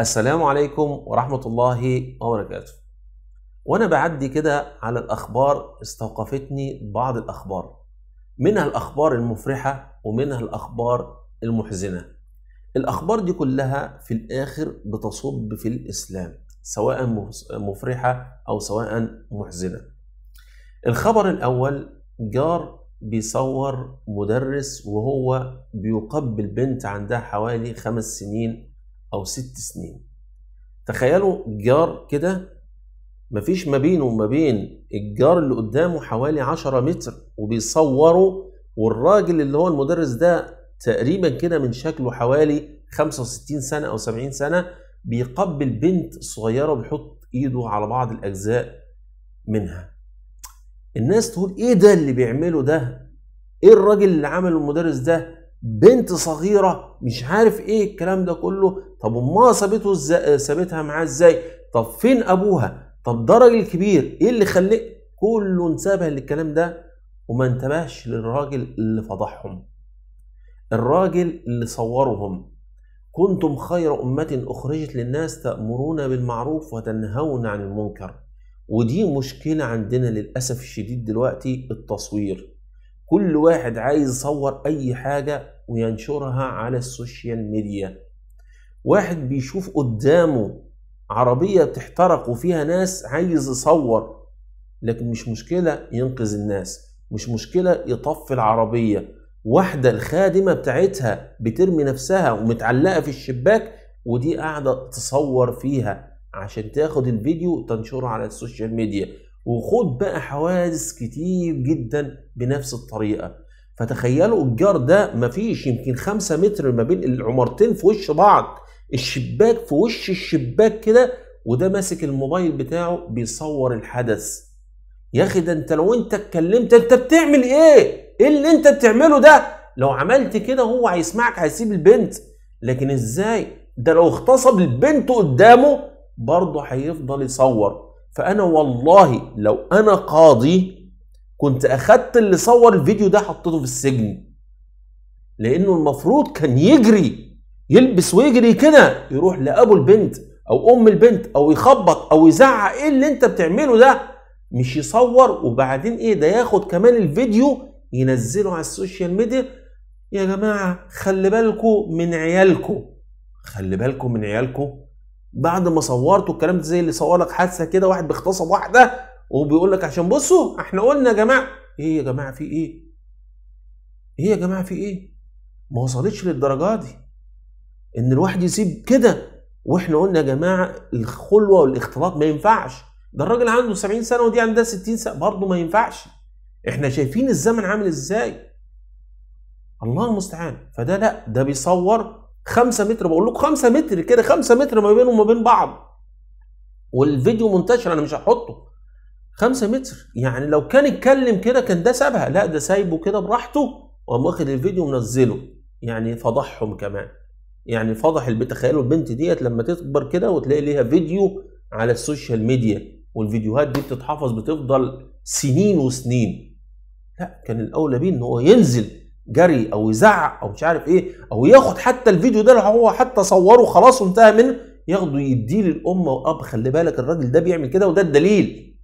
السلام عليكم ورحمة الله وبركاته وأنا بعدي كده على الأخبار استوقفتني بعض الأخبار منها الأخبار المفرحة ومنها الأخبار المحزنة الأخبار دي كلها في الآخر بتصب في الإسلام سواء مفرحة أو سواء محزنة الخبر الأول جار بيصور مدرس وهو بيقبل بنت عندها حوالي خمس سنين أو ست سنين تخيلوا جار كده مفيش ما بينه وما بين الجار اللي قدامه حوالي 10 متر وبيصوروا والراجل اللي هو المدرس ده تقريبا كده من شكله حوالي 65 سنة أو 70 سنة بيقبل بنت صغيرة وبيحط إيده على بعض الأجزاء منها الناس تقول إيه ده اللي بيعمله ده إيه الراجل اللي عمله المدرس ده بنت صغيرة مش عارف إيه الكلام ده كله طب امها سابته ازاي سابتها آه، معاه ازاي طب فين ابوها طب ده راجل كبير ايه اللي خليه كله انتبه للكلام ده وما انتبهش للراجل اللي فضحهم الراجل اللي صورهم كنتم خير أمة أخرجت للناس تأمرون بالمعروف وتنهون عن المنكر ودي مشكلة عندنا للأسف الشديد دلوقتي التصوير كل واحد عايز يصور أي حاجة وينشرها على السوشيال ميديا واحد بيشوف قدامه عربية تحترق وفيها ناس عايز يصور لكن مش مشكلة ينقذ الناس مش مشكلة يطفي العربية واحدة الخادمة بتاعتها بترمي نفسها ومتعلقة في الشباك ودي قاعدة تصور فيها عشان تاخد الفيديو تنشره على السوشيال ميديا وخد بقى حوادث كتير جدا بنفس الطريقة فتخيلوا الجار ده مفيش يمكن خمسة متر ما بين العمارتين في وش بعض الشباك في وش الشباك كده وده ماسك الموبايل بتاعه بيصور الحدث يا اخي ده انت لو انت اتكلمت انت بتعمل ايه؟ ايه اللي انت بتعمله ده؟ لو عملت كده هو هيسمعك هيسيب البنت لكن ازاي؟ ده لو اغتصب البنت قدامه برضه هيفضل يصور فانا والله لو انا قاضي كنت اخدت اللي صور الفيديو ده حطيته في السجن لانه المفروض كان يجري يلبس ويجري كده يروح لابو البنت او ام البنت او يخبط او يزعق ايه اللي انت بتعمله ده مش يصور وبعدين ايه ده ياخد كمان الفيديو ينزله على السوشيال ميديا يا جماعه خلي بالكم من عيالكم خلي بالكم من عيالكم بعد ما صورتوا الكلام ده زي اللي صور لك حادثه كده واحد بيغتصب واحده وبيقول لك عشان بصوا احنا قلنا يا جماعه ايه يا جماعه في ايه ايه يا جماعه في ايه ما وصلتش للدرجه دي ان الواحد يسيب كده واحنا قلنا يا جماعه الخلوه والاختلاط ما ينفعش ده الراجل عنده 70 سنه ودي عندها 60 سنه برضه ما ينفعش احنا شايفين الزمن عامل ازاي الله المستعان فده لا ده بيصور 5 متر بقول لكم 5 متر كده 5 متر ما بينهم وما بين بعض والفيديو منتشر انا مش هحطه 5 متر يعني لو كان اتكلم كده كان ده سابها لا ده سايبه كده براحته وقام واخد الفيديو منزله يعني فضحهم كمان يعني فضح البيت تخيلوا البنت ديت لما تكبر كده وتلاقي ليها فيديو على السوشيال ميديا والفيديوهات دي بتتحفظ بتفضل سنين وسنين لا كان الاولى بيه ان هو ينزل جري او يزعق او مش عارف ايه او ياخد حتى الفيديو ده اللي هو حتى صوره خلاص وانتهى منه ياخده يديه للام واب خلي بالك الراجل ده بيعمل كده وده الدليل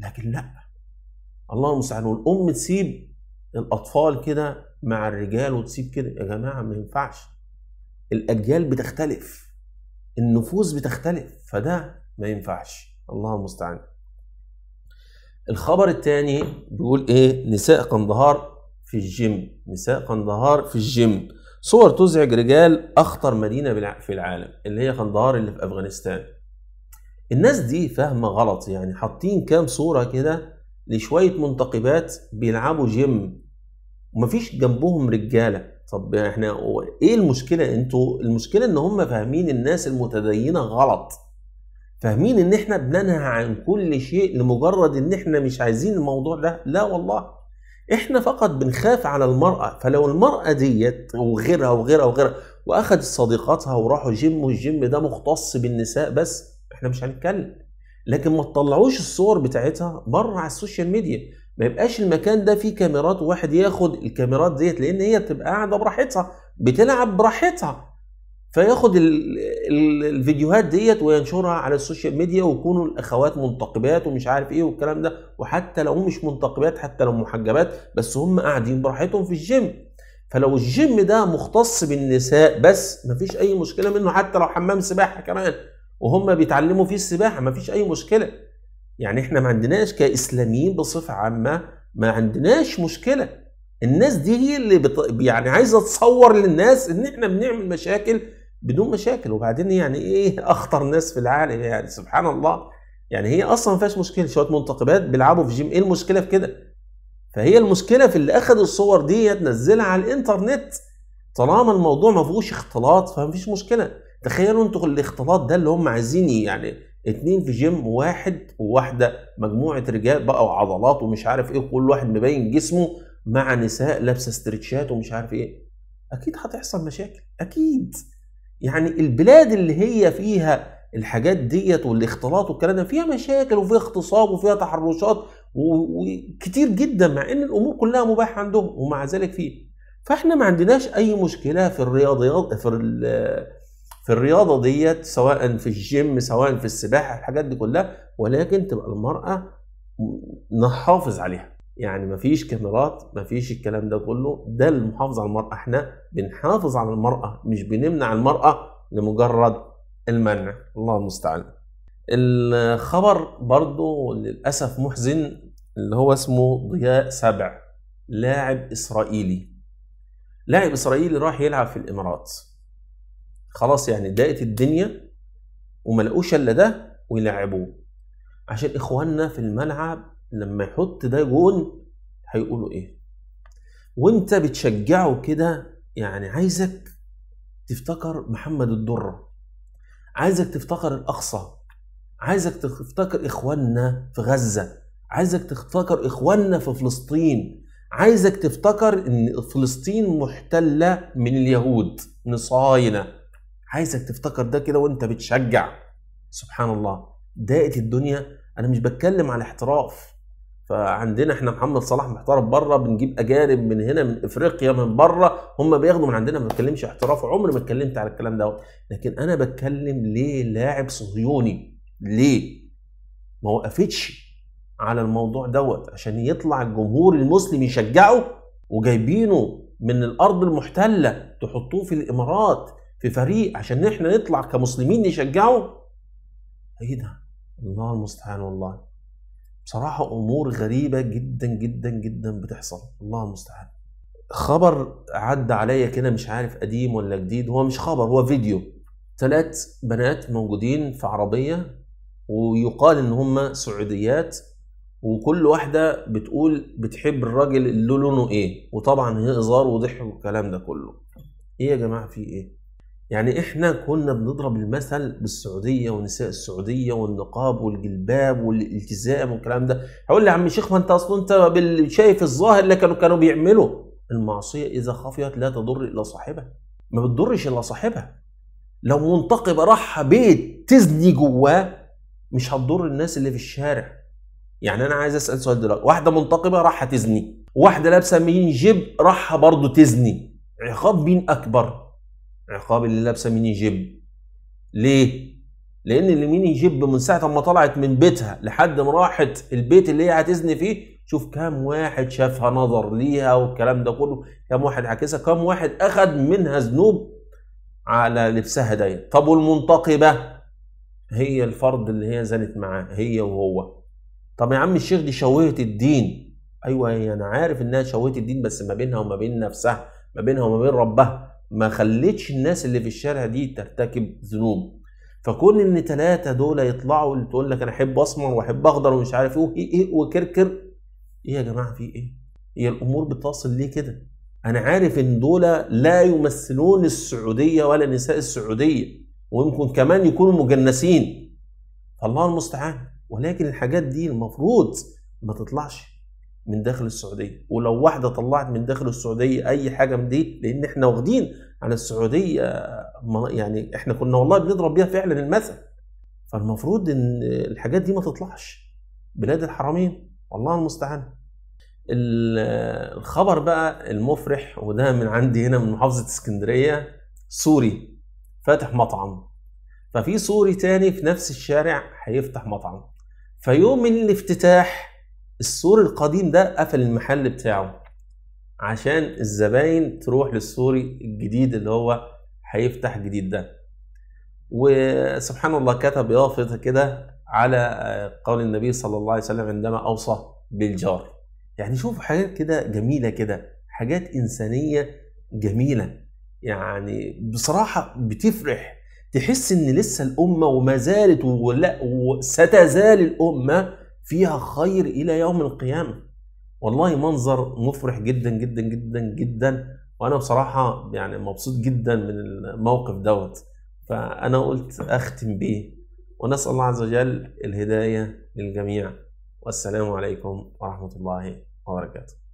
لكن لا الله المستعان والام تسيب الاطفال كده مع الرجال وتسيب كده يا جماعه ما ينفعش الاجيال بتختلف النفوس بتختلف فده ما ينفعش الله المستعان الخبر الثاني بيقول ايه نساء قندهار في الجيم نساء قندهار في الجيم صور تزعج رجال اخطر مدينه في العالم اللي هي قندهار اللي في افغانستان الناس دي فاهمه غلط يعني حاطين كام صوره كده لشويه منتقبات بيلعبوا جيم ومفيش جنبهم رجاله طب احنا ايه المشكله انتوا المشكله ان هم فاهمين الناس المتدينه غلط فاهمين ان احنا بننهى عن كل شيء لمجرد ان احنا مش عايزين الموضوع ده لا والله احنا فقط بنخاف على المرأة فلو المرأة ديت وغيرها وغيرها وغيرها واخدت صديقاتها وراحوا جيم والجيم ده مختص بالنساء بس احنا مش هنتكلم لكن ما تطلعوش الصور بتاعتها بره على السوشيال ميديا ما يبقاش المكان ده فيه كاميرات وواحد ياخد الكاميرات ديت لان هي بتبقى قاعده براحتها بتلعب براحتها فياخد الفيديوهات ديت وينشرها على السوشيال ميديا ويكونوا الاخوات منتقبات ومش عارف ايه والكلام ده وحتى لو مش منتقبات حتى لو محجبات بس هم قاعدين براحتهم في الجيم فلو الجيم ده مختص بالنساء بس مفيش اي مشكله منه حتى لو حمام سباحه كمان وهم بيتعلموا فيه السباحه مفيش اي مشكله يعني احنا ما عندناش كاسلاميين بصفه عامه ما عندناش مشكله الناس دي هي اللي بط... يعني عايزه تصور للناس ان احنا بنعمل مشاكل بدون مشاكل وبعدين يعني ايه اخطر ناس في العالم يعني سبحان الله يعني هي اصلا ما فيهاش مشكله شويه منتقبات بيلعبوا في جيم ايه المشكله في كده فهي المشكله في اللي اخذ الصور دي تنزلها على الانترنت طالما الموضوع ما فيهوش اختلاط فما فيش مشكله تخيلوا انتوا الاختلاط ده اللي هم عايزين يعني اتنين في جيم واحد وواحده مجموعه رجال بقى وعضلات ومش عارف ايه وكل واحد مبين جسمه مع نساء لابسه استرتشات ومش عارف ايه اكيد هتحصل مشاكل اكيد يعني البلاد اللي هي فيها الحاجات ديت والاختلاط والكلام ده فيها مشاكل وفيها اغتصاب وفيها تحرشات وكتير جدا مع ان الامور كلها مباحه عندهم ومع ذلك فيه فاحنا ما عندناش اي مشكله في الرياضيات في في الرياضه ديت سواء في الجيم سواء في السباحه الحاجات دي كلها ولكن تبقى المراه نحافظ عليها يعني مفيش كاميرات مفيش الكلام ده كله ده المحافظه على المراه احنا بنحافظ على المراه مش بنمنع المراه لمجرد المنع الله المستعان الخبر برضو للاسف محزن اللي هو اسمه ضياء سبع لاعب اسرائيلي لاعب اسرائيلي راح يلعب في الامارات خلاص يعني ضاقت الدنيا وما لقوش الا ده ويلعبوه عشان اخواننا في الملعب لما يحط ده جون هيقولوا ايه وانت بتشجعه كده يعني عايزك تفتكر محمد الدره عايزك تفتكر الاقصى عايزك تفتكر اخواننا في غزه عايزك تفتكر اخواننا في فلسطين عايزك تفتكر ان فلسطين محتله من اليهود نصاينه عايزك تفتكر ده كده وانت بتشجع سبحان الله ضاقت الدنيا انا مش بتكلم على احتراف فعندنا احنا محمد صلاح محترف بره بنجيب اجانب من هنا من افريقيا من بره هم بياخدوا من عندنا ما بتكلمش احتراف عمري ما اتكلمت على الكلام ده لكن انا بتكلم ليه لاعب صهيوني ليه ما وقفتش على الموضوع دوت عشان يطلع الجمهور المسلم يشجعه وجايبينه من الارض المحتله تحطوه في الامارات في فريق عشان احنا نطلع كمسلمين نشجعه ايه ده الله المستعان والله بصراحة أمور غريبة جدا جدا جدا بتحصل الله المستعان خبر عدى عليا كده مش عارف قديم ولا جديد هو مش خبر هو فيديو ثلاث بنات موجودين في عربية ويقال إن هم سعوديات وكل واحدة بتقول بتحب الراجل اللي لونه إيه وطبعا هزار وضحك والكلام ده كله إيه يا جماعة في إيه يعني احنا كنا بنضرب المثل بالسعوديه ونساء السعوديه والنقاب والجلباب والالتزام والكلام ده هقول لي يا عم شيخ ما انت اصلا انت شايف الظاهر اللي كانوا كانوا بيعملوا المعصيه اذا خفيت لا تضر الا صاحبها ما بتضرش الا صاحبها لو منتقب راح بيت تزني جواه مش هتضر الناس اللي في الشارع يعني انا عايز اسال سؤال دلوقتي واحده منتقبه راح تزني واحده لابسه مين جيب راح برضه تزني عقاب مين اكبر عقاب اللي لابسه ميني جيب ليه؟ لان الميني جيب من ساعه ما طلعت من بيتها لحد ما راحت البيت اللي هي هتزني فيه شوف كام واحد شافها نظر ليها والكلام ده كله كام واحد عكسها كام واحد اخذ منها ذنوب على لبسها ديت طب والمنتقبه هي الفرد اللي هي زنت معاه هي وهو طب يا عم الشيخ دي شوهة الدين ايوه هي انا عارف انها شوهة الدين بس ما بينها وما بين نفسها ما بينها وما بين ربها ما خلتش الناس اللي في الشارع دي ترتكب ذنوب فكون ان ثلاثه دول يطلعوا تقول لك انا احب اسمر واحب اخضر ومش عارف ايه ايه وكركر ايه يا جماعه في ايه؟ هي الامور بتصل ليه كده؟ انا عارف ان دول لا يمثلون السعوديه ولا نساء السعوديه ويمكن كمان يكونوا مجنسين الله المستعان ولكن الحاجات دي المفروض ما تطلعش من داخل السعوديه ولو واحده طلعت من داخل السعوديه اي حاجه من دي لان احنا واخدين على السعوديه آه، يعني احنا كنا والله بنضرب بيها فعلا المثل فالمفروض ان الحاجات دي ما تطلعش بلاد الحرمين والله المستعان الخبر بقى المفرح وده من عندي هنا من محافظه اسكندريه سوري فاتح مطعم ففي سوري تاني في نفس الشارع هيفتح مطعم فيوم الافتتاح السوري القديم ده قفل المحل بتاعه عشان الزباين تروح للسوري الجديد اللي هو هيفتح جديد ده وسبحان الله كتب يافطه كده على قول النبي صلى الله عليه وسلم عندما اوصى بالجار يعني شوف حاجات كده جميله كده حاجات انسانيه جميله يعني بصراحه بتفرح تحس ان لسه الامه وما زالت ولا وستزال الامه فيها خير الى يوم القيامه والله منظر مفرح جدا جدا جدا جدا وانا بصراحه يعني مبسوط جدا من الموقف دوت فانا قلت اختم بيه ونسال الله عز وجل الهدايه للجميع والسلام عليكم ورحمه الله وبركاته